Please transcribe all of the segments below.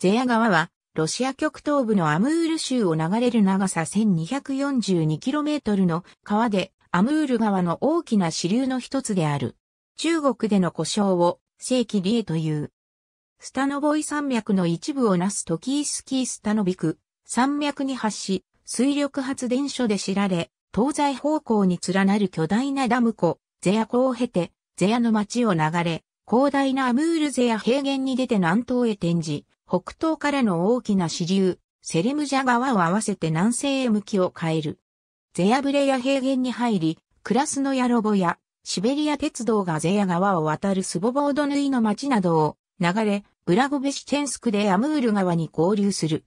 ゼア川は、ロシア極東部のアムール州を流れる長さ 1242km の川で、アムール川の大きな支流の一つである。中国での故障を、正規理恵という。スタノボイ山脈の一部をなすトキースキースタノビク、山脈に発し、水力発電所で知られ、東西方向に連なる巨大なダム湖、ゼア湖を経て、ゼアの町を流れ、広大なアムールゼヤ平原に出て南東へ転じ、北東からの大きな支流、セレムジャ川を合わせて南西へ向きを変える。ゼヤブレヤ平原に入り、クラスのヤロボや、シベリア鉄道がゼヤ川を渡るスボボードヌイの町などを流れ、ブラゴベシチェンスクでアムール川に合流する。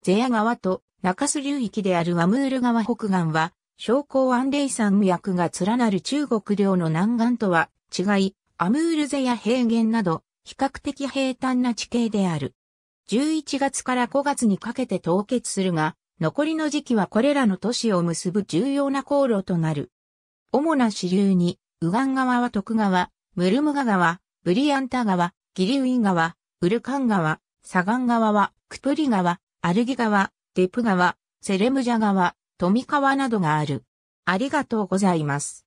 ゼヤ川と中州流域であるアムール川北岸は、商工安霊山脈が連なる中国領の南岸とは違い、アムールゼヤ平原など、比較的平坦な地形である。11月から5月にかけて凍結するが、残りの時期はこれらの都市を結ぶ重要な航路となる。主な支流に、ウガン川は徳川、ムルムガ川、ブリアンタ川、ギリウイ川、ウルカン川、サガン川は、クプリ川、アルギ川、デプ川、セレムジャ川、富川などがある。ありがとうございます。